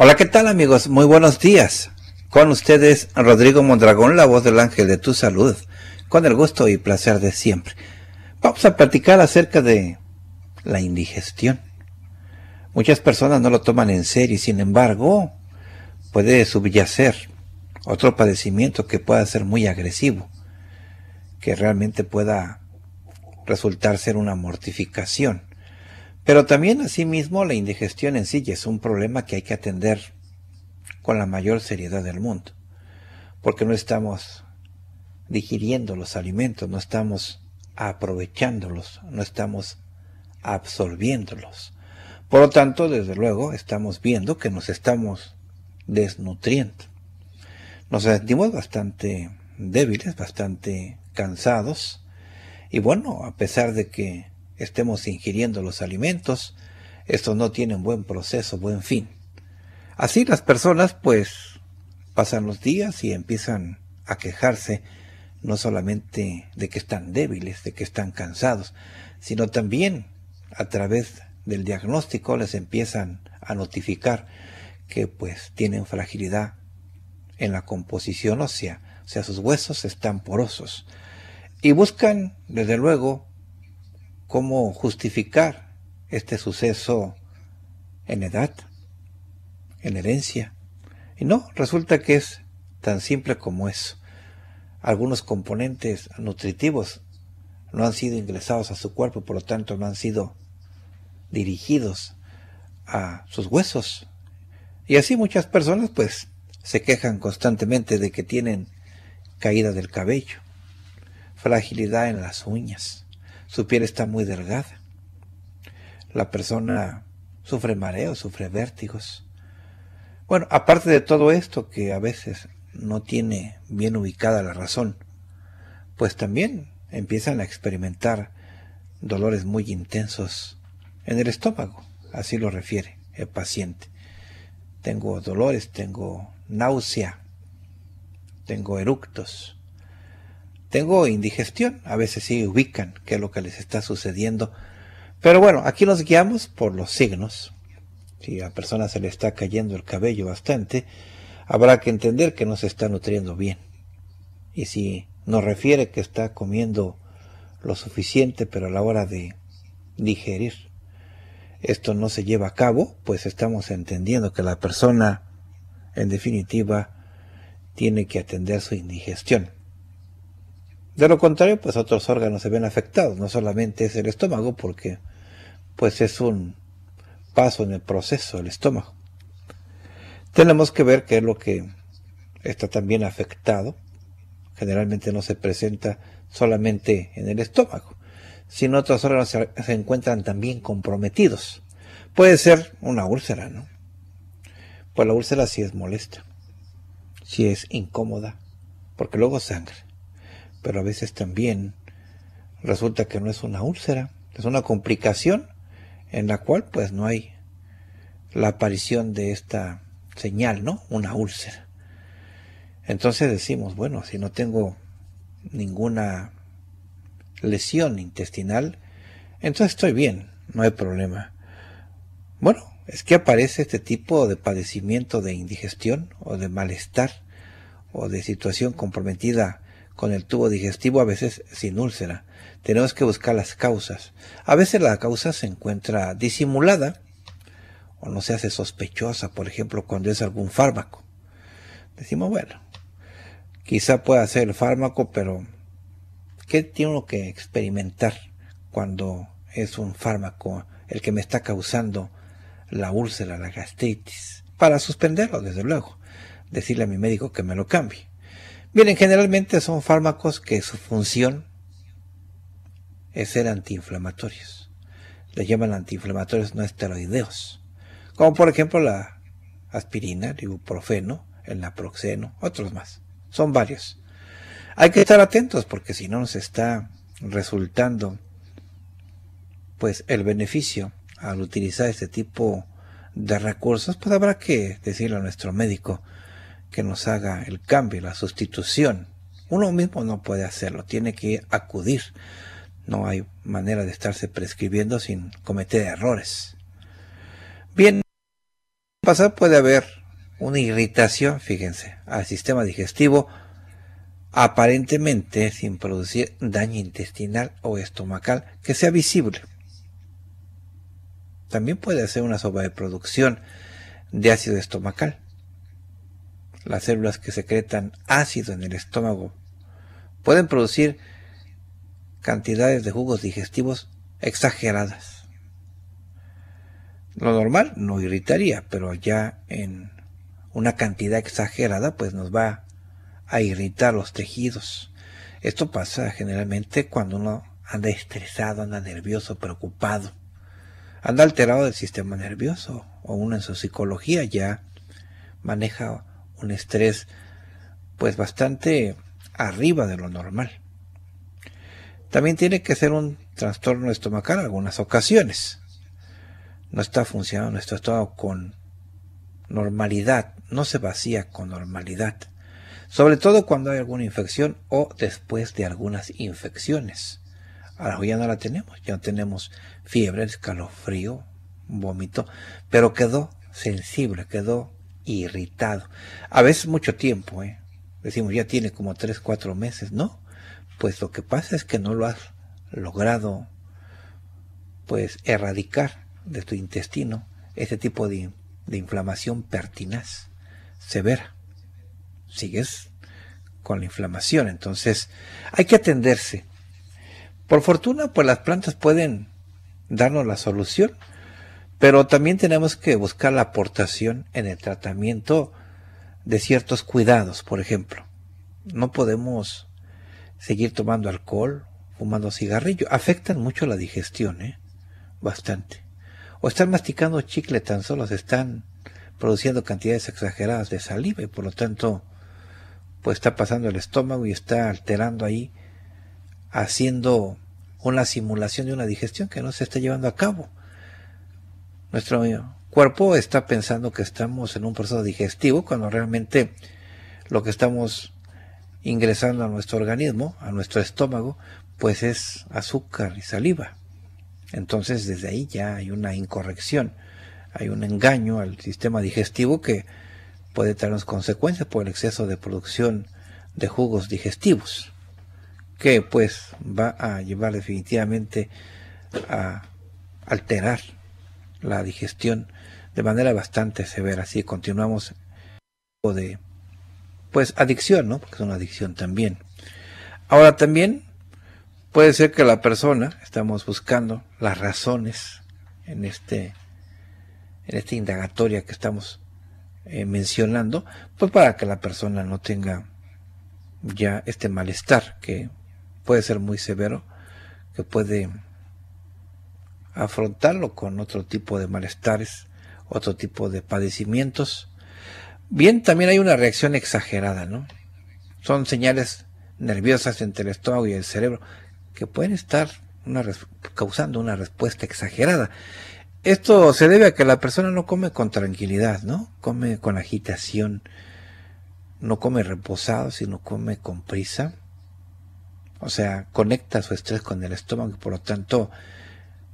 Hola, ¿qué tal amigos? Muy buenos días. Con ustedes Rodrigo Mondragón, la voz del ángel de tu salud, con el gusto y placer de siempre. Vamos a platicar acerca de la indigestión. Muchas personas no lo toman en serio y sin embargo puede subyacer otro padecimiento que pueda ser muy agresivo, que realmente pueda resultar ser una mortificación pero también asimismo la indigestión en sí es un problema que hay que atender con la mayor seriedad del mundo, porque no estamos digiriendo los alimentos, no estamos aprovechándolos, no estamos absorbiéndolos. Por lo tanto, desde luego, estamos viendo que nos estamos desnutriendo. Nos sentimos bastante débiles, bastante cansados, y bueno, a pesar de que estemos ingiriendo los alimentos, estos no tienen buen proceso, buen fin. Así las personas pues pasan los días y empiezan a quejarse no solamente de que están débiles, de que están cansados, sino también a través del diagnóstico les empiezan a notificar que pues tienen fragilidad en la composición ósea, o sea, sus huesos están porosos. Y buscan, desde luego, cómo justificar este suceso en edad, en herencia. Y no, resulta que es tan simple como eso. Algunos componentes nutritivos no han sido ingresados a su cuerpo, por lo tanto no han sido dirigidos a sus huesos. Y así muchas personas pues se quejan constantemente de que tienen caída del cabello, fragilidad en las uñas, su piel está muy delgada. La persona sufre mareos, sufre vértigos. Bueno, aparte de todo esto que a veces no tiene bien ubicada la razón, pues también empiezan a experimentar dolores muy intensos en el estómago, así lo refiere el paciente. Tengo dolores, tengo náusea, tengo eructos. Tengo indigestión, a veces sí ubican qué es lo que les está sucediendo. Pero bueno, aquí nos guiamos por los signos. Si a la persona se le está cayendo el cabello bastante, habrá que entender que no se está nutriendo bien. Y si nos refiere que está comiendo lo suficiente, pero a la hora de digerir esto no se lleva a cabo, pues estamos entendiendo que la persona, en definitiva, tiene que atender su indigestión. De lo contrario, pues otros órganos se ven afectados, no solamente es el estómago, porque pues es un paso en el proceso del estómago. Tenemos que ver qué es lo que está también afectado. Generalmente no se presenta solamente en el estómago, sino otros órganos se, encuentran también comprometidos. Puede ser una úlcera, ¿no? Pues la úlcera sí es molesta, si es incómoda, porque luego sangre pero a veces también resulta que no es una úlcera, es una complicación en la cual pues no hay la aparición de esta señal, ¿no? Una úlcera. Entonces decimos, bueno, si no tengo ninguna lesión intestinal, entonces estoy bien, no hay problema. Bueno, es que aparece este tipo de padecimiento de indigestión o de malestar o de situación comprometida con el tubo digestivo, a veces sin úlcera. Tenemos que buscar las causas. A veces la causa se encuentra disimulada o no se hace sospechosa, por ejemplo, cuando es algún fármaco. Decimos, bueno, quizá pueda ser el fármaco, pero ¿qué tengo que experimentar cuando es un fármaco el que me está causando la úlcera, la gastritis? Para suspenderlo, desde luego. Decirle a mi médico que me lo cambie. Miren, generalmente son fármacos que su función es ser antiinflamatorios. Le llaman antiinflamatorios no esteroideos. Como por ejemplo la aspirina, el ibuprofeno, el naproxeno, otros más. Son varios. Hay que estar atentos porque si no nos está resultando pues el beneficio al utilizar este tipo de recursos, pues habrá que decirle a nuestro médico, que nos haga el cambio, la sustitución. Uno mismo no puede hacerlo, tiene que acudir. No hay manera de estarse prescribiendo sin cometer errores. Bien, pasado puede haber una irritación, fíjense, al sistema digestivo aparentemente sin producir daño intestinal o estomacal que sea visible. También puede ser una de producción de ácido estomacal las células que secretan ácido en el estómago pueden producir cantidades de jugos digestivos exageradas. Lo normal no irritaría, pero ya en una cantidad exagerada pues nos va a irritar los tejidos. Esto pasa generalmente cuando uno anda estresado, anda nervioso, preocupado, anda alterado del sistema nervioso o uno en su psicología ya maneja un estrés pues bastante arriba de lo normal. También tiene que ser un trastorno estomacal en algunas ocasiones. No está funcionando nuestro estómago con normalidad, no se vacía con normalidad, sobre todo cuando hay alguna infección o después de algunas infecciones. Ahora ya no la tenemos, ya no tenemos fiebre, escalofrío, vómito, pero quedó sensible, quedó irritado. A veces mucho tiempo, ¿eh? Decimos, ya tiene como tres, cuatro meses, ¿no? Pues lo que pasa es que no lo has logrado, pues, erradicar de tu intestino este tipo de, de inflamación pertinaz, severa. Sigues con la inflamación, entonces hay que atenderse. Por fortuna, pues las plantas pueden darnos la solución pero también tenemos que buscar la aportación en el tratamiento de ciertos cuidados, por ejemplo. No podemos seguir tomando alcohol, fumando cigarrillo. Afectan mucho la digestión, ¿eh? Bastante. O están masticando chicle tan solo, se están produciendo cantidades exageradas de saliva y por lo tanto, pues está pasando el estómago y está alterando ahí, haciendo una simulación de una digestión que no se está llevando a cabo. Nuestro cuerpo está pensando que estamos en un proceso digestivo cuando realmente lo que estamos ingresando a nuestro organismo, a nuestro estómago, pues es azúcar y saliva. Entonces desde ahí ya hay una incorrección, hay un engaño al sistema digestivo que puede tener consecuencias por el exceso de producción de jugos digestivos, que pues va a llevar definitivamente a alterar la digestión de manera bastante severa. Así continuamos de pues adicción, ¿no? Porque es una adicción también. Ahora también puede ser que la persona, estamos buscando las razones en este en esta indagatoria que estamos eh, mencionando, pues para que la persona no tenga ya este malestar que puede ser muy severo, que puede afrontarlo con otro tipo de malestares, otro tipo de padecimientos. Bien, también hay una reacción exagerada, ¿no? Son señales nerviosas entre el estómago y el cerebro que pueden estar causando una respuesta exagerada. Esto se debe a que la persona no come con tranquilidad, ¿no? Come con agitación, no come reposado, sino come con prisa. O sea, conecta su estrés con el estómago y por lo tanto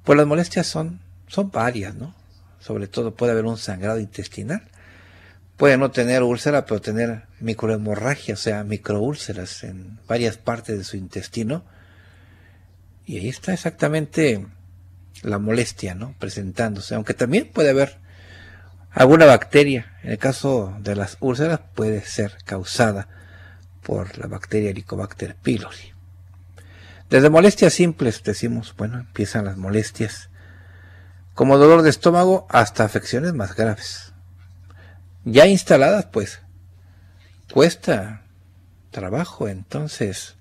pues las molestias son, son varias, ¿no? Sobre todo puede haber un sangrado intestinal. Puede no tener úlcera, pero tener microhemorragia, o sea, microúlceras en varias partes de su intestino. Y ahí está exactamente la molestia, ¿no? Presentándose. Aunque también puede haber alguna bacteria. En el caso de las úlceras puede ser causada por la bacteria Helicobacter pylori. Desde molestias simples decimos, bueno, empiezan las molestias, como dolor de estómago hasta afecciones más graves. Ya instaladas, pues, cuesta trabajo entonces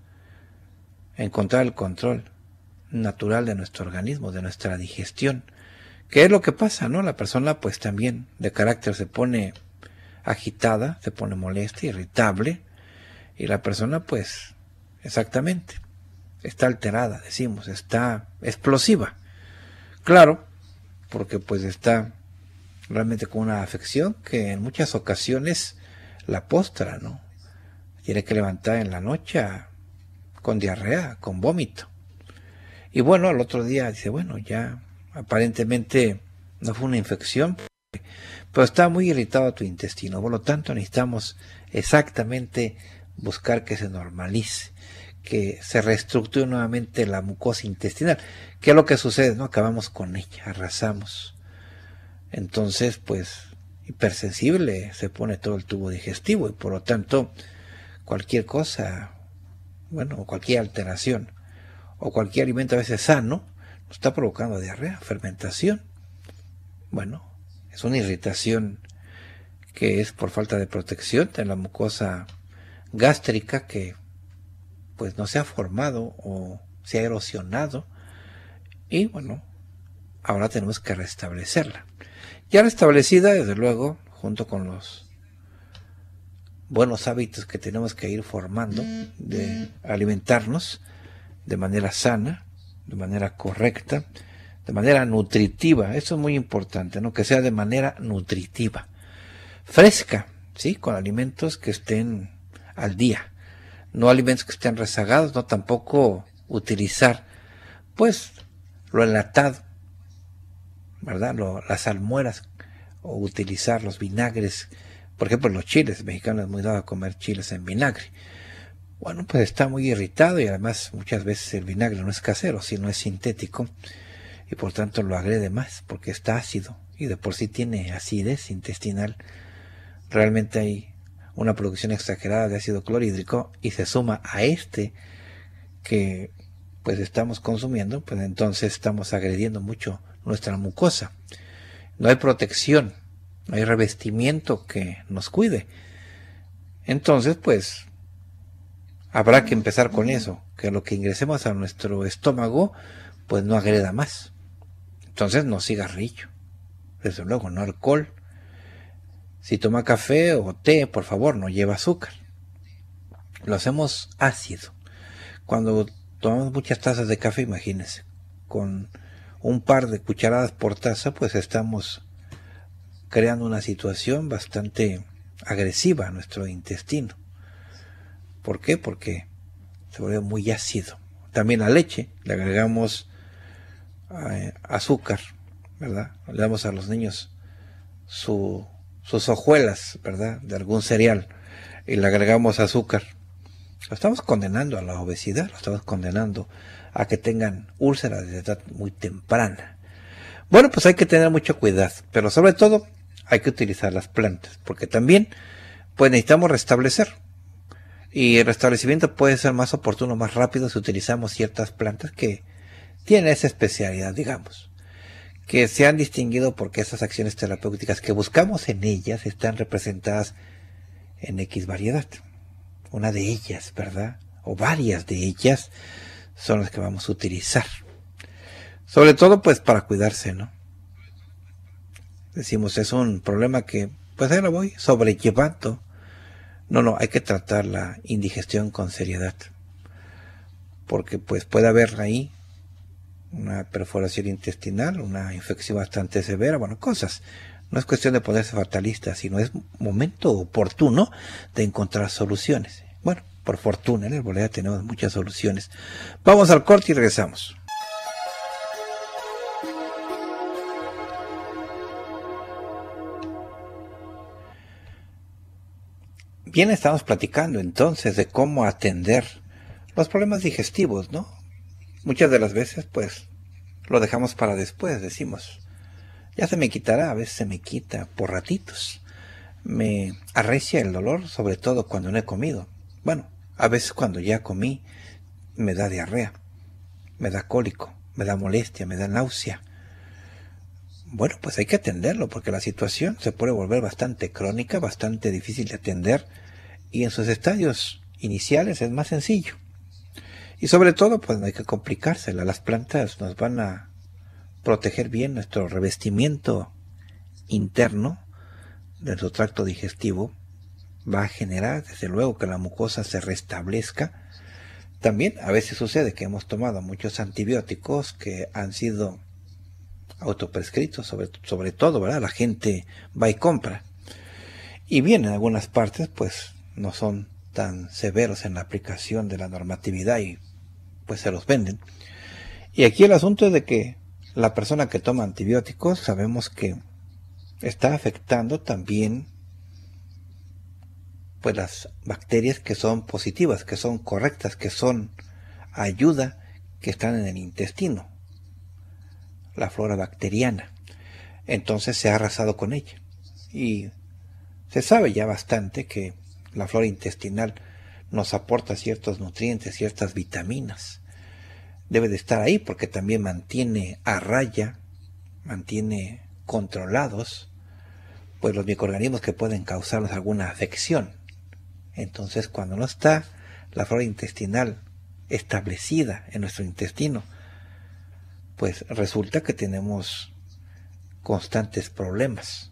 encontrar el control natural de nuestro organismo, de nuestra digestión. ¿Qué es lo que pasa, no? La persona pues también de carácter se pone agitada, se pone molesta, irritable, y la persona pues exactamente está alterada, decimos, está explosiva. Claro, porque pues está realmente con una afección que en muchas ocasiones la postra, ¿no? Tiene que levantar en la noche con diarrea, con vómito. Y bueno, al otro día dice, bueno, ya aparentemente no fue una infección, pero está muy irritado tu intestino. Por lo tanto, necesitamos exactamente buscar que se normalice que se reestructure nuevamente la mucosa intestinal. ¿Qué es lo que sucede? No acabamos con ella, arrasamos. Entonces, pues, hipersensible se pone todo el tubo digestivo y por lo tanto, cualquier cosa, bueno, cualquier alteración o cualquier alimento a veces sano, nos está provocando diarrea, fermentación. Bueno, es una irritación que es por falta de protección de la mucosa gástrica que pues no se ha formado o se ha erosionado y bueno, ahora tenemos que restablecerla. Ya restablecida, desde luego, junto con los buenos hábitos que tenemos que ir formando de alimentarnos de manera sana, de manera correcta, de manera nutritiva, eso es muy importante, ¿no? Que sea de manera nutritiva, fresca, ¿sí? Con alimentos que estén al día no alimentos que estén rezagados, no tampoco utilizar pues lo enlatado, ¿verdad? las almueras o utilizar los vinagres, por ejemplo los chiles, mexicanos es muy dado a comer chiles en vinagre. Bueno, pues está muy irritado y además muchas veces el vinagre no es casero, sino es sintético y por tanto lo agrede más porque está ácido y de por sí tiene acidez intestinal. Realmente hay una producción exagerada de ácido clorhídrico y se suma a este que pues estamos consumiendo, pues entonces estamos agrediendo mucho nuestra mucosa. No hay protección, no hay revestimiento que nos cuide. Entonces, pues habrá que empezar con eso, que lo que ingresemos a nuestro estómago pues no agreda más. Entonces no cigarrillo, desde luego no alcohol, si toma café o té, por favor, no lleva azúcar. Lo hacemos ácido. Cuando tomamos muchas tazas de café, imagínense, con un par de cucharadas por taza, pues estamos creando una situación bastante agresiva a nuestro intestino. ¿Por qué? Porque se vuelve muy ácido. También a leche le agregamos eh, azúcar, ¿verdad? Le damos a los niños su sus hojuelas, ¿verdad? De algún cereal y le agregamos azúcar. Lo estamos condenando a la obesidad, lo estamos condenando a que tengan úlceras de edad muy temprana. Bueno, pues hay que tener mucho cuidado, pero sobre todo hay que utilizar las plantas, porque también pues, necesitamos restablecer. Y el restablecimiento puede ser más oportuno, más rápido si utilizamos ciertas plantas que tienen esa especialidad, digamos que se han distinguido porque esas acciones terapéuticas que buscamos en ellas están representadas en X variedad. Una de ellas, ¿verdad? O varias de ellas son las que vamos a utilizar. Sobre todo pues para cuidarse, ¿no? Decimos, es un problema que pues ahí lo voy sobrellevando. No, no, hay que tratar la indigestión con seriedad. Porque pues puede haber ahí una perforación intestinal, una infección bastante severa, bueno, cosas. No es cuestión de ponerse fatalistas, sino es momento oportuno de encontrar soluciones. Bueno, por fortuna en el boleto tenemos muchas soluciones. Vamos al corte y regresamos. Bien, estamos platicando entonces de cómo atender los problemas digestivos, ¿no? Muchas de las veces, pues, lo dejamos para después, decimos. Ya se me quitará, a veces se me quita por ratitos. Me arrecia el dolor, sobre todo cuando no he comido. Bueno, a veces cuando ya comí, me da diarrea, me da cólico, me da molestia, me da náusea. Bueno, pues hay que atenderlo porque la situación se puede volver bastante crónica, bastante difícil de atender y en sus estadios iniciales es más sencillo. Y sobre todo, pues no hay que complicársela. Las plantas nos van a proteger bien nuestro revestimiento interno de nuestro tracto digestivo. Va a generar, desde luego, que la mucosa se restablezca. También a veces sucede que hemos tomado muchos antibióticos que han sido autoprescritos, sobre, sobre todo, ¿verdad? La gente va y compra. Y bien, en algunas partes, pues no son tan severos en la aplicación de la normatividad y pues, se los venden. Y aquí el asunto es de que la persona que toma antibióticos sabemos que está afectando también pues las bacterias que son positivas, que son correctas, que son ayuda, que están en el intestino, la flora bacteriana. Entonces se ha arrasado con ella. Y se sabe ya bastante que la flora intestinal nos aporta ciertos nutrientes, ciertas vitaminas debe de estar ahí porque también mantiene a raya, mantiene controlados pues los microorganismos que pueden causarnos alguna afección. Entonces, cuando no está la flora intestinal establecida en nuestro intestino, pues resulta que tenemos constantes problemas.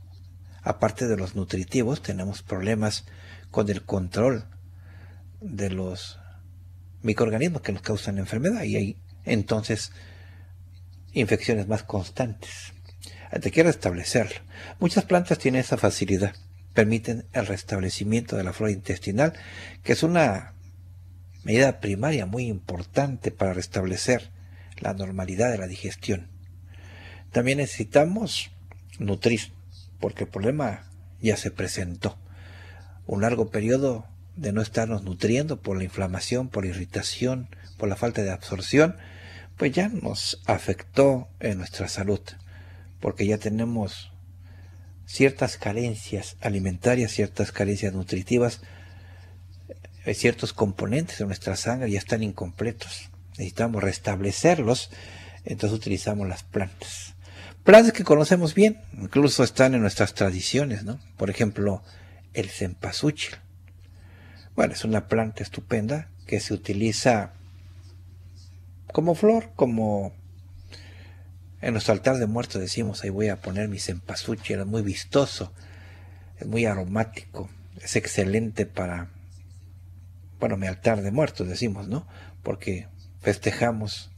Aparte de los nutritivos, tenemos problemas con el control de los microorganismos que nos causan enfermedad y hay entonces infecciones más constantes. Hay que restablecerlo. Muchas plantas tienen esa facilidad. Permiten el restablecimiento de la flora intestinal, que es una medida primaria muy importante para restablecer la normalidad de la digestión. También necesitamos nutrir, porque el problema ya se presentó. Un largo periodo de no estarnos nutriendo por la inflamación, por la irritación, por la falta de absorción, pues ya nos afectó en nuestra salud, porque ya tenemos ciertas carencias alimentarias, ciertas carencias nutritivas, eh, ciertos componentes de nuestra sangre ya están incompletos. Necesitamos restablecerlos, entonces utilizamos las plantas. Plantas que conocemos bien, incluso están en nuestras tradiciones, ¿no? Por ejemplo, el cempasúchil. Bueno, es una planta estupenda que se utiliza como flor, como en nuestro altar de muertos decimos, ahí voy a poner mis cempasúchil, era muy vistoso, es muy aromático, es excelente para, bueno, mi altar de muertos decimos, ¿no? Porque festejamos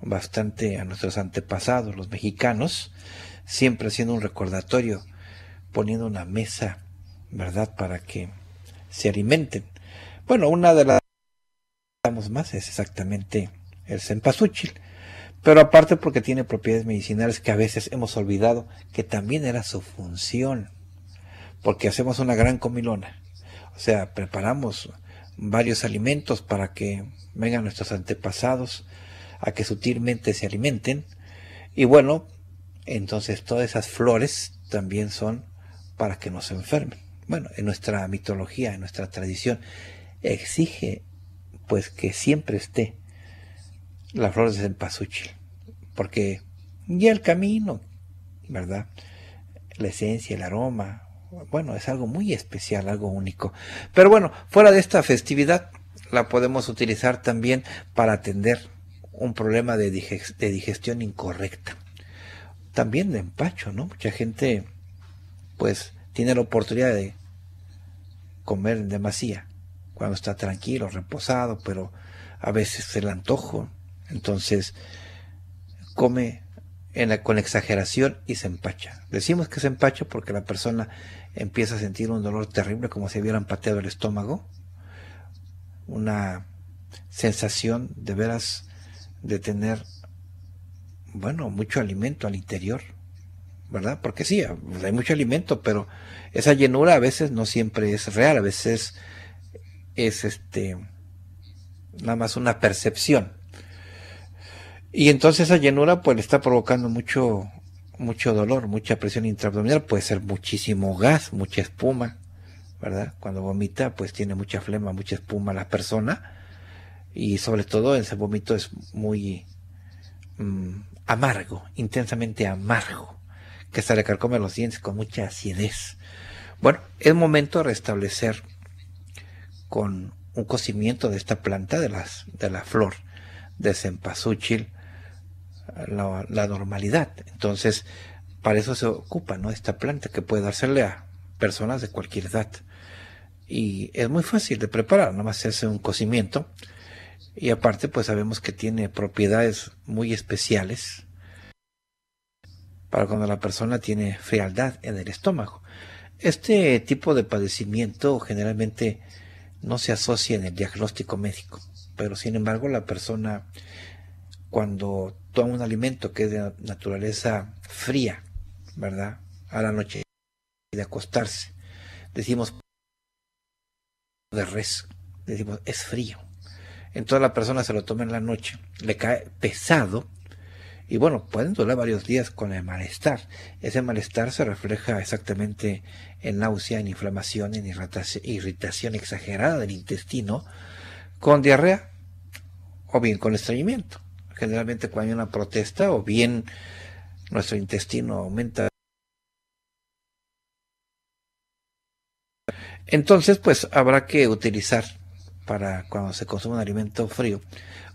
bastante a nuestros antepasados, los mexicanos, siempre haciendo un recordatorio, poniendo una mesa, ¿verdad?, para que se alimenten. Bueno, una de las más es exactamente el cempasúchil, pero aparte porque tiene propiedades medicinales que a veces hemos olvidado, que también era su función, porque hacemos una gran comilona, o sea, preparamos varios alimentos para que vengan nuestros antepasados a que sutilmente se alimenten, y bueno, entonces todas esas flores también son para que no se enfermen. Bueno, en nuestra mitología, en nuestra tradición, exige pues que siempre esté las flores el pasuchil, porque guía el camino, ¿verdad? La esencia, el aroma, bueno, es algo muy especial, algo único. Pero bueno, fuera de esta festividad, la podemos utilizar también para atender un problema de, digestión incorrecta. También de empacho, ¿no? Mucha gente, pues, tiene la oportunidad de comer en demasía, cuando está tranquilo, reposado, pero a veces se le antojo entonces, come con exageración y se empacha. Decimos que se empacha porque la persona empieza a sentir un dolor terrible como si hubieran pateado el estómago, una sensación de veras de tener, bueno, mucho alimento al interior, ¿verdad? Porque sí, hay mucho alimento, pero esa llenura a veces no siempre es real, a veces es este nada más una percepción y entonces esa llenura pues le está provocando mucho, mucho dolor, mucha presión intraabdominal, puede ser muchísimo gas, mucha espuma, ¿verdad? Cuando vomita pues tiene mucha flema, mucha espuma la persona y sobre todo ese vómito es muy mm, amargo, intensamente amargo, que se le carcome los dientes con mucha acidez. Bueno, es momento de restablecer con un cocimiento de esta planta, de, las, de la flor de cempasúchil, la, normalidad. Entonces, para eso se ocupa ¿no? esta planta que puede dársele a personas de cualquier edad. Y es muy fácil de preparar, nomás se hace un cocimiento. Y aparte, pues sabemos que tiene propiedades muy especiales para cuando la persona tiene frialdad en el estómago. Este tipo de padecimiento generalmente no se asocia en el diagnóstico médico, pero sin embargo la persona cuando toma un alimento que es de naturaleza fría, ¿verdad? A la noche de acostarse. Decimos de res, decimos es frío. Entonces la persona se lo toma en la noche, le cae pesado y bueno, pueden durar varios días con el malestar. Ese malestar se refleja exactamente en náusea, en inflamación, en irritación exagerada del intestino, con diarrea o bien con estreñimiento generalmente cuando hay una protesta o bien nuestro intestino aumenta. Entonces, pues habrá que utilizar para cuando se consume un alimento frío,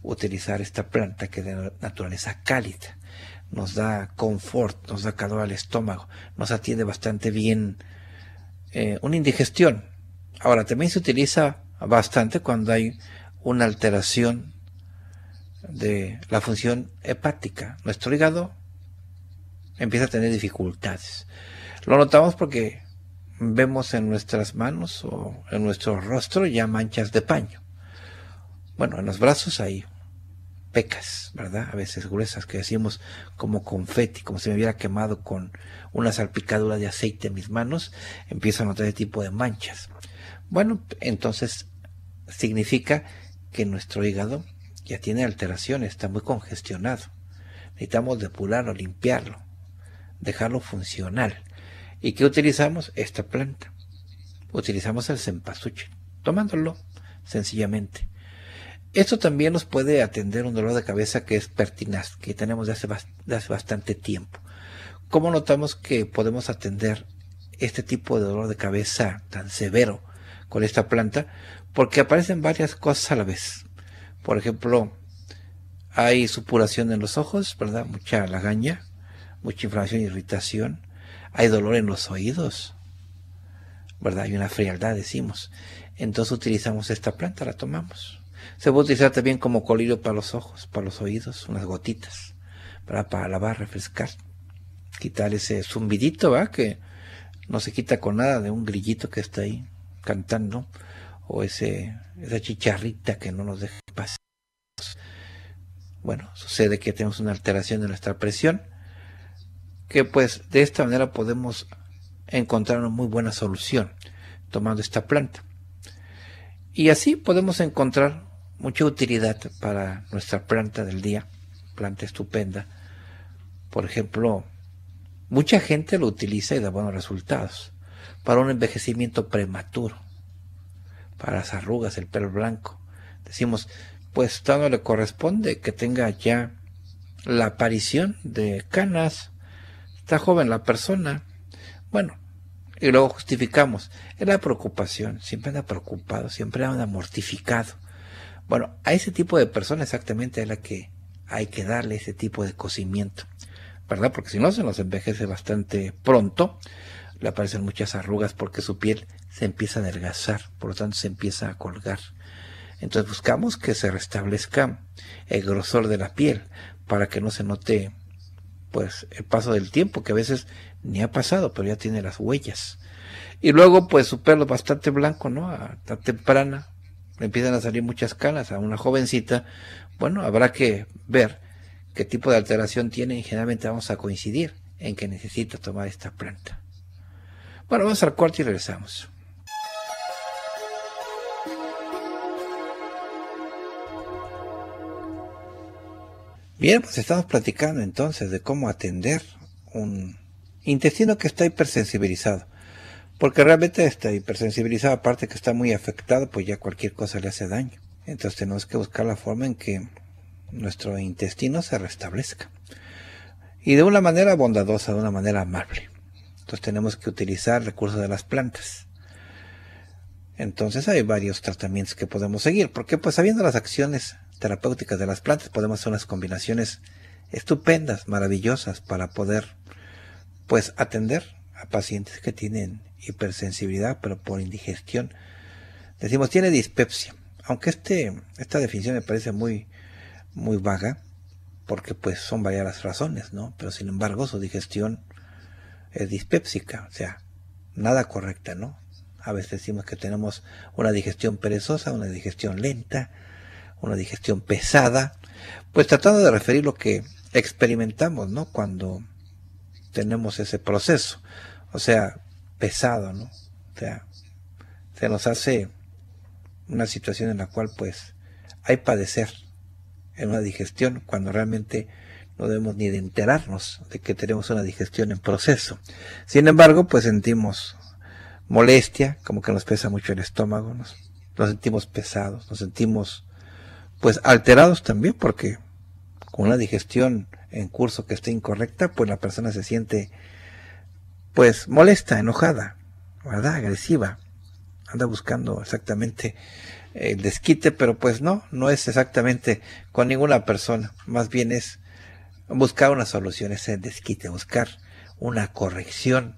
utilizar esta planta que de naturaleza cálida. Nos da confort, nos da calor al estómago, nos atiende bastante bien eh, una indigestión. Ahora, también se utiliza bastante cuando hay una alteración de la función hepática. Nuestro hígado empieza a tener dificultades. Lo notamos porque vemos en nuestras manos o en nuestro rostro ya manchas de paño. Bueno, en los brazos hay pecas, ¿verdad? A veces gruesas que decimos como confeti, como si me hubiera quemado con una salpicadura de aceite en mis manos, empiezo a notar ese tipo de manchas. Bueno, entonces significa que nuestro hígado ya tiene alteraciones, está muy congestionado. Necesitamos depurarlo, limpiarlo, dejarlo funcional. ¿Y qué utilizamos? Esta planta. Utilizamos el sempasuche, tomándolo sencillamente. Esto también nos puede atender un dolor de cabeza que es pertinaz, que tenemos de hace bastante tiempo. ¿Cómo notamos que podemos atender este tipo de dolor de cabeza tan severo con esta planta? Porque aparecen varias cosas a la vez. Por ejemplo, hay supuración en los ojos, ¿verdad? Mucha lagaña, mucha inflamación, irritación. Hay dolor en los oídos, ¿verdad? Hay una frialdad, decimos. Entonces utilizamos esta planta, la tomamos. Se puede utilizar también como colirio para los ojos, para los oídos, unas gotitas, ¿verdad? para lavar, refrescar, quitar ese zumbidito, ¿va? Que no se quita con nada de un grillito que está ahí cantando o esa chicharrita que no nos deja pasar. Bueno, sucede que tenemos una alteración de nuestra presión, que pues de esta manera podemos encontrar una muy buena solución tomando esta planta. Y así podemos encontrar mucha utilidad para nuestra planta del día, planta estupenda. Por ejemplo, mucha gente lo utiliza y da buenos resultados para un envejecimiento prematuro para las arrugas, el pelo blanco. Decimos, pues todo le corresponde que tenga ya la aparición de canas. Está joven la persona. Bueno, y luego justificamos. Es la preocupación. Siempre anda preocupado, siempre anda mortificado. Bueno, a ese tipo de persona exactamente es la que hay que darle ese tipo de cocimiento. ¿Verdad? Porque si no se nos envejece bastante pronto. Le aparecen muchas arrugas porque su piel se empieza a adelgazar, por lo tanto se empieza a colgar. Entonces buscamos que se restablezca el grosor de la piel para que no se note pues el paso del tiempo que a veces ni ha pasado, pero ya tiene las huellas. Y luego pues su pelo bastante blanco, ¿no? A, tan temprana le empiezan a salir muchas canas a una jovencita. Bueno, habrá que ver qué tipo de alteración tiene y generalmente vamos a coincidir en que necesita tomar esta planta. Bueno, vamos al cuarto y regresamos. Bien, pues estamos platicando entonces de cómo atender un intestino que está hipersensibilizado. Porque realmente está hipersensibilizado, aparte que está muy afectado, pues ya cualquier cosa le hace daño. Entonces tenemos que buscar la forma en que nuestro intestino se restablezca. Y de una manera bondadosa, de una manera amable. Entonces tenemos que utilizar recursos de las plantas. Entonces hay varios tratamientos que podemos seguir, porque pues sabiendo las acciones terapéuticas de las plantas, podemos hacer unas combinaciones estupendas, maravillosas para poder pues atender a pacientes que tienen hipersensibilidad pero por indigestión. Decimos tiene dispepsia, aunque este, esta definición me parece muy, muy vaga porque pues son varias las razones, ¿no? Pero sin embargo su digestión es dispepsica o sea, nada correcta, ¿no? A veces decimos que tenemos una digestión perezosa, una digestión lenta, una digestión pesada, pues tratando de referir lo que experimentamos, ¿no? Cuando tenemos ese proceso, o sea, pesado, ¿no? O sea, se nos hace una situación en la cual pues hay padecer en una digestión cuando realmente no debemos ni de enterarnos de que tenemos una digestión en proceso. Sin embargo, pues sentimos molestia, como que nos pesa mucho el estómago, nos, nos sentimos pesados, nos sentimos pues alterados también, porque con una digestión en curso que está incorrecta, pues la persona se siente pues molesta, enojada, ¿verdad? Agresiva. Anda buscando exactamente el desquite, pero pues no, no es exactamente con ninguna persona. Más bien es buscar una solución, ese desquite, buscar una corrección.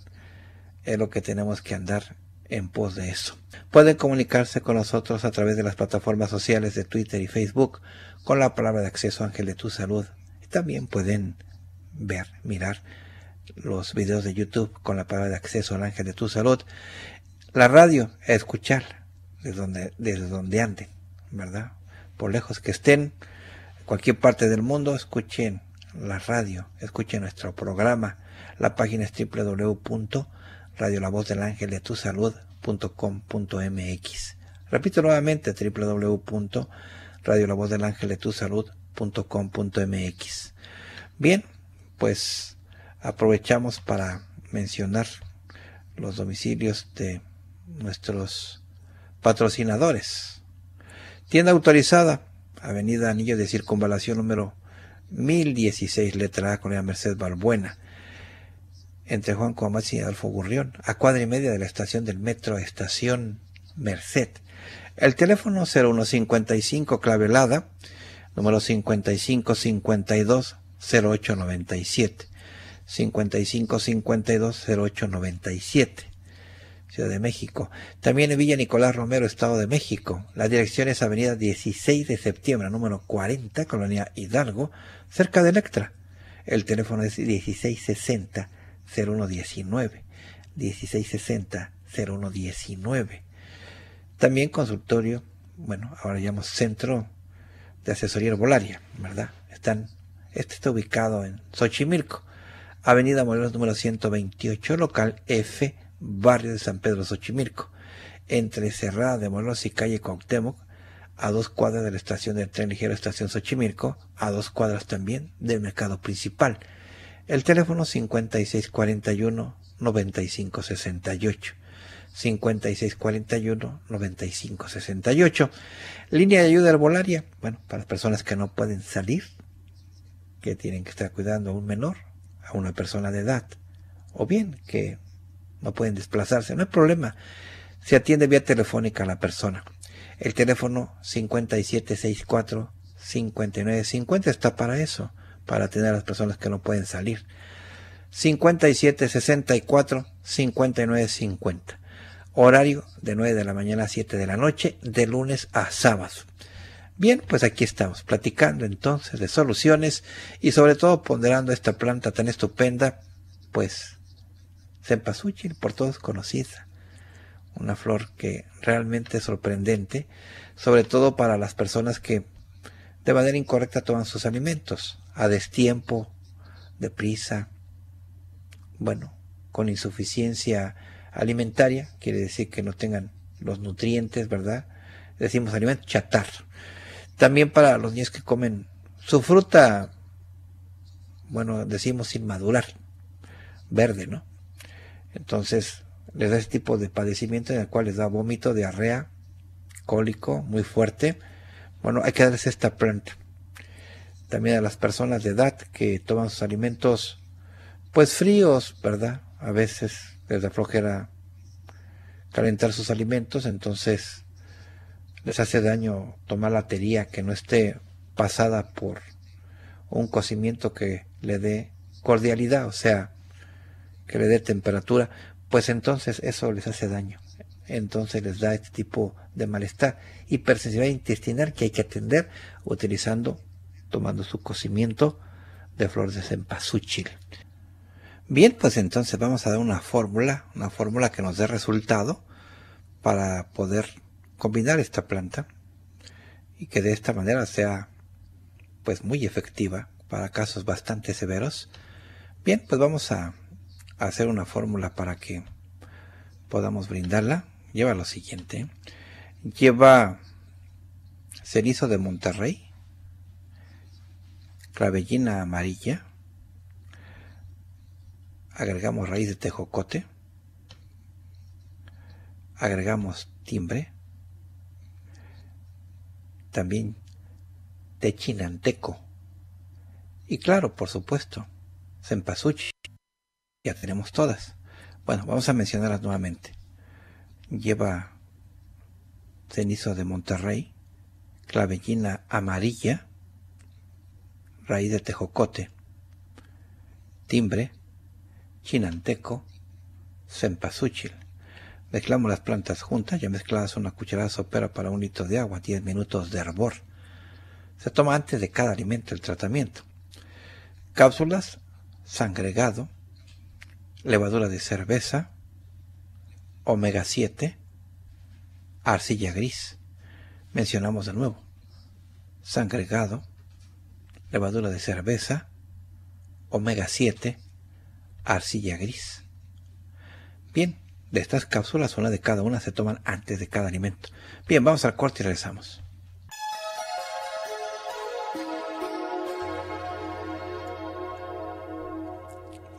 Es lo que tenemos que andar en pos de eso. Pueden comunicarse con nosotros a través de las plataformas sociales de Twitter y Facebook con la palabra de acceso Ángel de tu Salud. También pueden ver, mirar los videos de YouTube con la palabra de acceso al Ángel de tu Salud. La radio, Escuchar desde donde, desde donde anden, ¿verdad? Por lejos que estén, cualquier parte del mundo, escuchen la radio, escuchen nuestro programa. La página es www radio la voz del ángel de tu mx. Repito nuevamente mx. Bien, pues aprovechamos para mencionar los domicilios de nuestros patrocinadores. Tienda autorizada, Avenida Anillo de Circunvalación número 1016, letra A, la Merced Balbuena entre Juan Comas y Adolfo Gurrión, a cuadra y media de la estación del metro Estación Merced. El teléfono 0155 Clavelada, número 5552 0897. 5552 0897. Ciudad de México. También en Villa Nicolás Romero, Estado de México. La dirección es Avenida 16 de septiembre, número 40, Colonia Hidalgo, cerca de Electra. El teléfono es 1660 0119, 1660 0119. También consultorio, bueno, ahora llamamos centro de asesoría herbolaria, ¿verdad? Están, este está ubicado en Xochimilco, Avenida Morelos número 128, local F, barrio de San Pedro Xochimilco, entre Cerrada de Morelos y calle Cuauhtémoc, a dos cuadras de la estación del tren ligero Estación Xochimilco, a dos cuadras también del mercado principal. El teléfono 5641-9568. 5641-9568. Línea de ayuda herbolaria bueno, para las personas que no pueden salir, que tienen que estar cuidando a un menor, a una persona de edad, o bien que no pueden desplazarse, no hay problema. Se atiende vía telefónica a la persona. El teléfono 5764-5950 está para eso para atender a las personas que no pueden salir. 57 64 59 50. Horario de 9 de la mañana a 7 de la noche, de lunes a sábado. Bien, pues aquí estamos, platicando entonces de soluciones y sobre todo ponderando esta planta tan estupenda, pues cempasúchil, por todos conocida. Una flor que realmente es sorprendente, sobre todo para las personas que de manera incorrecta toman sus alimentos a destiempo, deprisa, bueno, con insuficiencia alimentaria, quiere decir que no tengan los nutrientes, ¿verdad? Decimos alimento chatar. También para los niños que comen su fruta, bueno, decimos sin madurar, verde, ¿no? Entonces, les da ese tipo de padecimiento en el cual les da vómito, diarrea, cólico, muy fuerte. Bueno, hay que darles esta planta también a las personas de edad que toman sus alimentos pues fríos, ¿verdad? A veces les da flojera calentar sus alimentos, entonces les hace daño tomar la tería que no esté pasada por un cocimiento que le dé cordialidad, o sea, que le dé temperatura, pues entonces eso les hace daño. Entonces les da este tipo de malestar, hipersensibilidad intestinal que hay que atender utilizando tomando su cocimiento de flor de cempasúchil. Bien, pues entonces vamos a dar una fórmula, una fórmula que nos dé resultado para poder combinar esta planta y que de esta manera sea pues muy efectiva para casos bastante severos. Bien, pues vamos a hacer una fórmula para que podamos brindarla. Lleva lo siguiente. Lleva cenizo de Monterrey, clavellina amarilla, agregamos raíz de tejocote, agregamos timbre, también ...techinanteco... y claro, por supuesto, cempasúchil. Ya tenemos todas. Bueno, vamos a mencionarlas nuevamente. Lleva cenizo de Monterrey, clavellina amarilla, raíz de tejocote, timbre, chinanteco, cempasúchil. Mezclamos las plantas juntas, ya mezcladas una cucharada sopera para un litro de agua, 10 minutos de hervor. Se toma antes de cada alimento el tratamiento. Cápsulas, sangregado, levadura de cerveza, omega 7, arcilla gris. Mencionamos de nuevo. Sangregado, levadura de cerveza, omega 7, arcilla gris. Bien, de estas cápsulas una de cada una se toman antes de cada alimento. Bien, vamos al corte y regresamos.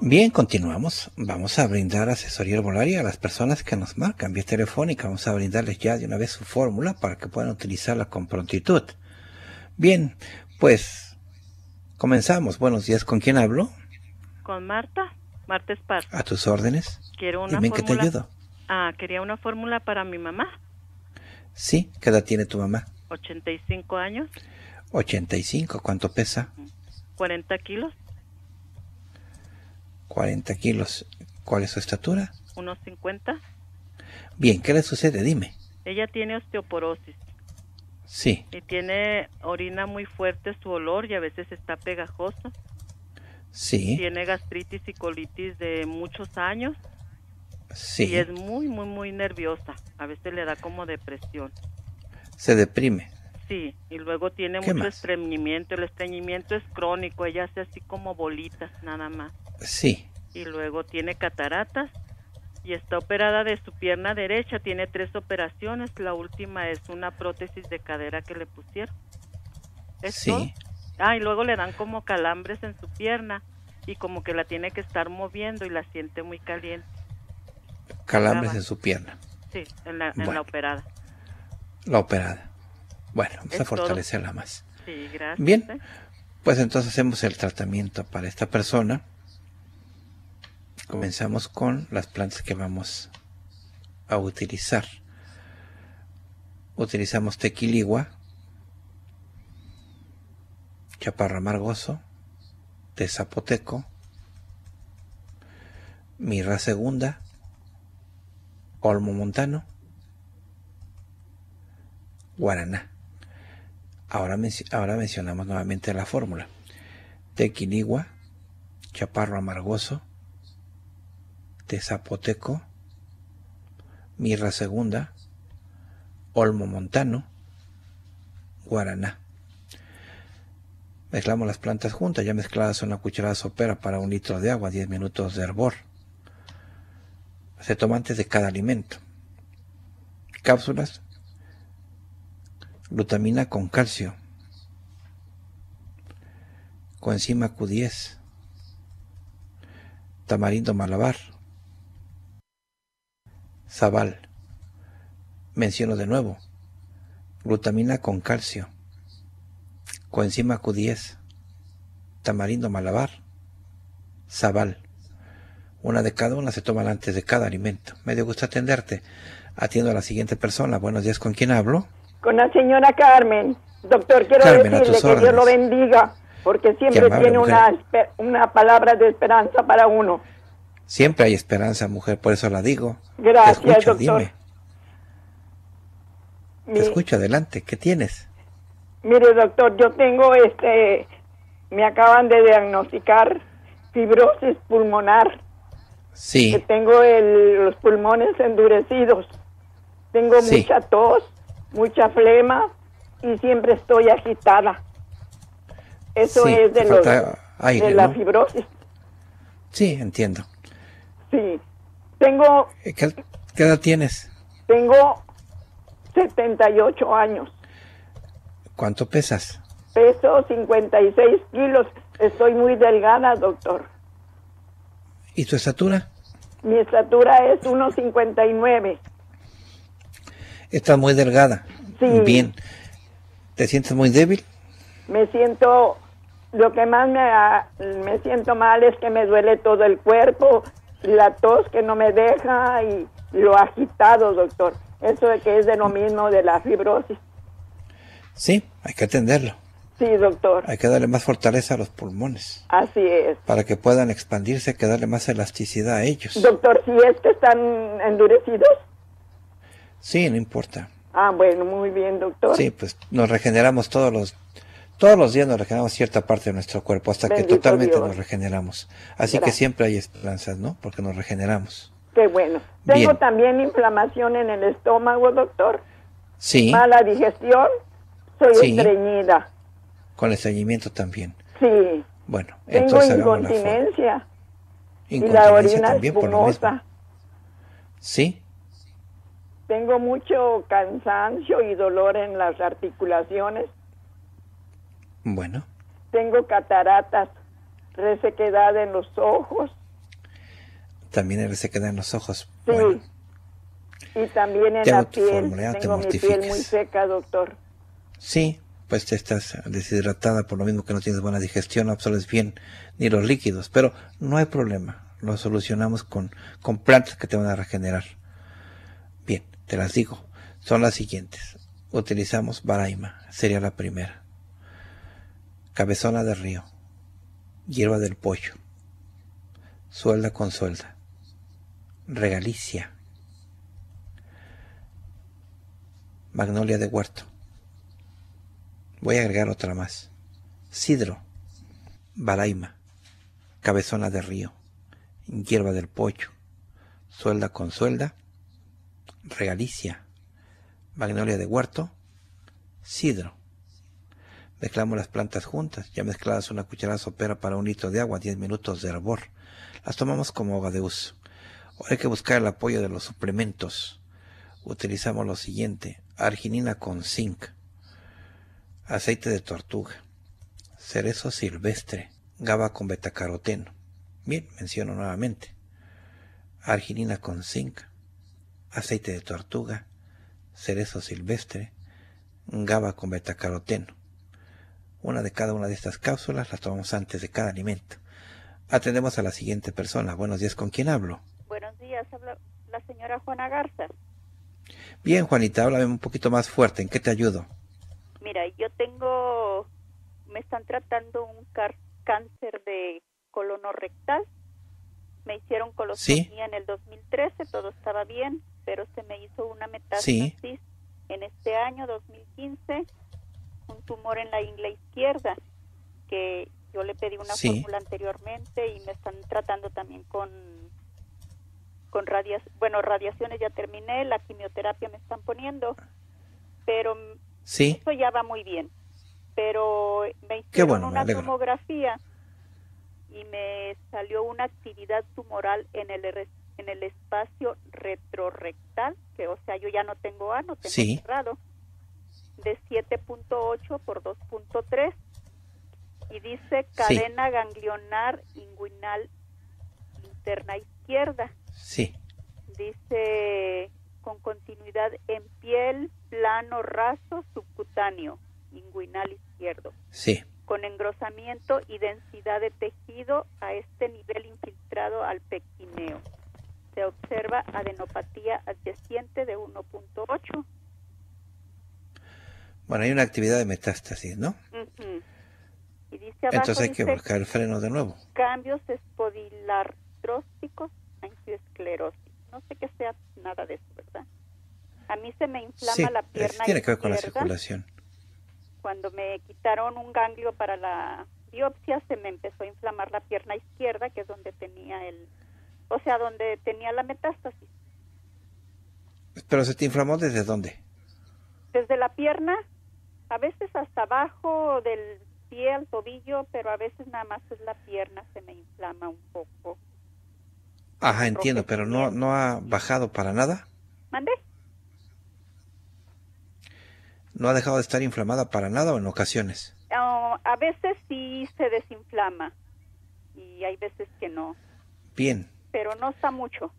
Bien, continuamos. Vamos a brindar asesoría herbolaria a las personas que nos marcan vía telefónica. Vamos a brindarles ya de una vez su fórmula para que puedan utilizarla con prontitud. Bien, pues Comenzamos. Buenos días. ¿Con quién hablo? Con Marta. Marta Esparza. A tus órdenes. Quiero una Dime que te ayudo. Ah, quería una fórmula para mi mamá. Sí. ¿Qué edad tiene tu mamá? 85 años. 85. ¿Cuánto pesa? 40 kilos. 40 kilos. ¿Cuál es su estatura? Unos 50. Bien, ¿qué le sucede? Dime. Ella tiene osteoporosis. Sí. Y tiene orina muy fuerte su olor y a veces está pegajoso. Sí. Tiene gastritis y colitis de muchos años. Sí. Y es muy, muy, muy nerviosa. A veces le da como depresión. Se deprime. Sí, y luego tiene mucho estreñimiento. El estreñimiento es crónico, ella hace así como bolitas nada más. Sí. Y luego tiene cataratas y está operada de su pierna derecha. Tiene tres operaciones. La última es una prótesis de cadera que le pusieron. sí. Ah, y luego le dan como calambres en su pierna y como que la tiene que estar moviendo y la siente muy caliente. Calambres en su pierna. Sí, en la, operada. La operada. Bueno, vamos a fortalecerla más. Sí, gracias. Bien, ¿eh? pues entonces hacemos el tratamiento para esta persona Comenzamos con las plantas que vamos a utilizar. Utilizamos tequiligua, Chaparro amargoso de zapoteco, mirra segunda, olmo montano, guaraná. Ahora, ahora mencionamos nuevamente la fórmula. Tequiligua, chaparro amargoso, de zapoteco, mirra segunda, olmo montano, guaraná. Mezclamos las plantas juntas, ya mezcladas una cucharada sopera para un litro de agua, 10 minutos de hervor. Se toma antes de cada alimento. Cápsulas, glutamina con calcio, coenzima Q10, tamarindo malabar, Zabal. Menciono de nuevo. Glutamina con calcio. Coenzima Q10. Tamarindo malabar. Zabal. Una de cada una se toma antes de cada alimento. Me dio gusto atenderte. Atiendo a la siguiente persona. Buenos días, ¿con quién hablo? Con la señora Carmen. Doctor, quiero decirle que Dios lo bendiga, porque siempre tiene una, una palabra de esperanza para uno. Siempre hay esperanza, mujer, por eso la digo. Gracias, Te escucho, doctor. Dime. Te escucho, adelante. ¿Qué tienes? Mire, doctor, yo tengo este. Me acaban de diagnosticar fibrosis pulmonar. Sí. tengo los pulmones endurecidos. Tengo mucha tos, mucha flema y siempre estoy agitada. Eso es de, la fibrosis. Sí, entiendo. Sí. Tengo... ¿Qué, edad tienes? Tengo 78 años. ¿Cuánto pesas? Peso 56 kilos. Estoy muy delgada, doctor. ¿Y tu estatura? Mi estatura es 1,59. Estás muy delgada. Sí. Bien. ¿Te sientes muy débil? Me siento, lo que más me, me siento mal es que me duele todo el cuerpo, la tos que no me deja y lo agitado, doctor. Eso de que es de lo mismo de la fibrosis. Sí, hay que atenderlo. Sí, doctor. Hay que darle más fortaleza a los pulmones. Así es. Para que puedan expandirse, hay que darle más elasticidad a ellos. Doctor, si es que están endurecidos. Sí, no importa. Ah, bueno, muy bien, doctor. Sí, pues nos regeneramos todos los todos los días nos regeneramos cierta parte de nuestro cuerpo hasta que totalmente nos regeneramos. Así que siempre hay esperanzas, ¿no? Porque nos regeneramos. Qué bueno. Tengo también inflamación en el estómago, doctor. Sí. Mala digestión. Soy estreñida. Con el estreñimiento también. Sí. Bueno, Tengo entonces incontinencia. La incontinencia y la orina también, por Sí. Tengo mucho cansancio y dolor en las articulaciones. Bueno. Tengo cataratas, resequedad en los ojos. También hay resequedad en los ojos. Sí. Y también en la piel. Tengo mi piel muy seca, doctor. Sí, pues te estás deshidratada por lo mismo que no tienes buena digestión, no absorbes bien ni los líquidos, pero no hay problema, lo solucionamos con, con plantas que te van a regenerar. Bien, te las digo, son las siguientes. Utilizamos Baraima, sería la primera. Cabezona de río, hierba del pollo, suelda con suelda, regalicia, magnolia de huerto. Voy a agregar otra más. Sidro, balaima, cabezona de río, hierba del pollo, suelda con suelda, regalicia, magnolia de huerto, sidro. Mezclamos las plantas juntas, ya mezcladas una cucharada sopera para un litro de agua, 10 minutos de hervor. Las tomamos como hoja de uso. Ahora hay que buscar el apoyo de los suplementos. Utilizamos lo siguiente, arginina con zinc, aceite de tortuga, cerezo silvestre, GABA con betacaroteno. Bien, menciono nuevamente. Arginina con zinc, aceite de tortuga, cerezo silvestre, GABA con betacaroteno. Una de cada una de estas cápsulas las tomamos antes de cada alimento. Atendemos a la siguiente persona. Buenos días, ¿con quién hablo? Buenos días, habla la señora Juana Garza. Bien, Juanita, háblame un poquito más fuerte. ¿En qué te ayudo? Mira, yo tengo, me están tratando un cáncer de rectal... Me hicieron colostomía en el 2013, todo estaba bien, pero se me hizo una metástasis en este año 2015 un tumor en la ingle izquierda, que yo le pedí una fórmula anteriormente y me están tratando también con con radias, bueno, radiaciones ya terminé, la quimioterapia me están poniendo, pero eso ya va muy bien. Pero me hicieron una tomografía y me salió una actividad tumoral en el en el espacio retrorectal, que o sea, yo ya no tengo ano, tengo sí. cerrado de 7.8 por 2.3 y dice cadena ganglionar inguinal interna izquierda. Sí. Dice con continuidad en piel, plano raso, subcutáneo, inguinal izquierdo. Sí. Con engrosamiento y densidad de tejido a este nivel infiltrado al pectineo. Se observa adenopatía adyacente de 1.8 bueno, hay una actividad de metástasis, ¿no? Entonces hay que buscar el freno de nuevo. Cambios espodilartrósticos, No sé qué sea nada de eso, ¿verdad? A mí se me inflama la pierna. tiene que ver con la circulación. Cuando me quitaron un ganglio para la biopsia, se me empezó a inflamar la pierna izquierda, que es donde tenía el. O sea, donde tenía la metástasis. ¿Pero se te inflamó desde dónde? Desde la pierna a veces hasta abajo del pie al tobillo, pero a veces nada más es la pierna, se me inflama un poco. Ajá, entiendo, pero no, ¿eh? no ha bajado para nada. ¿Mandé? ¿No ha dejado de estar inflamada para nada o en ocasiones? a veces sí se desinflama y hay veces que no. Bien. Pero no está mucho.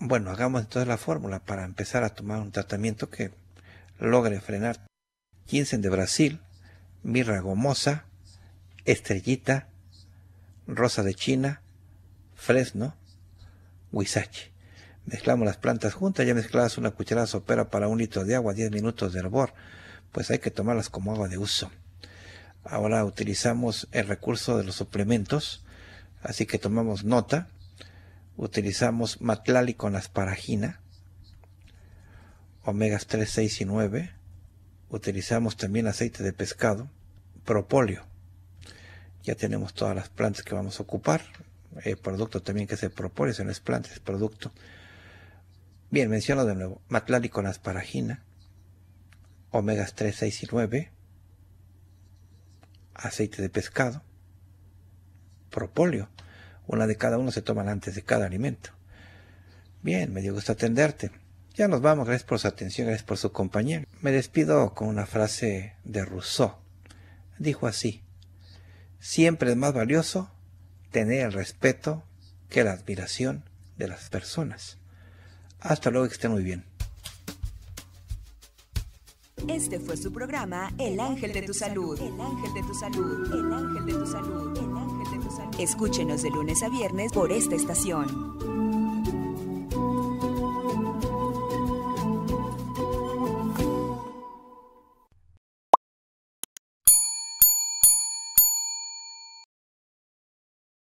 Bueno, hagamos entonces la fórmula para empezar a tomar un tratamiento que logre frenar 15 de Brasil, Mirra Gomosa, Estrellita, Rosa de China, Fresno, Huizache. Mezclamos las plantas juntas, ya mezcladas una cucharada sopera para un litro de agua, 10 minutos de hervor, pues hay que tomarlas como agua de uso. Ahora utilizamos el recurso de los suplementos, así que tomamos nota, utilizamos matlali con asparagina, omegas 3, 6 y 9. Utilizamos también aceite de pescado, propóleo. Ya tenemos todas las plantas que vamos a ocupar. El producto también que se propone, son las plantas, es producto. Bien, menciono de nuevo, matlali con asparagina, omegas 3, 6 y 9, aceite de pescado, propóleo. Una de cada uno se toman antes de cada alimento. Bien, me dio gusto atenderte. Ya nos vamos, gracias por su atención, gracias por su compañía. Me despido con una frase de Rousseau. Dijo así, siempre es más valioso tener el respeto que la admiración de las personas. Hasta luego, que esté muy bien. Este fue su programa El Ángel de tu Salud. El Ángel de tu Salud. El Ángel de tu Salud. El Ángel de tu Salud. Escúchenos de lunes a viernes por esta estación.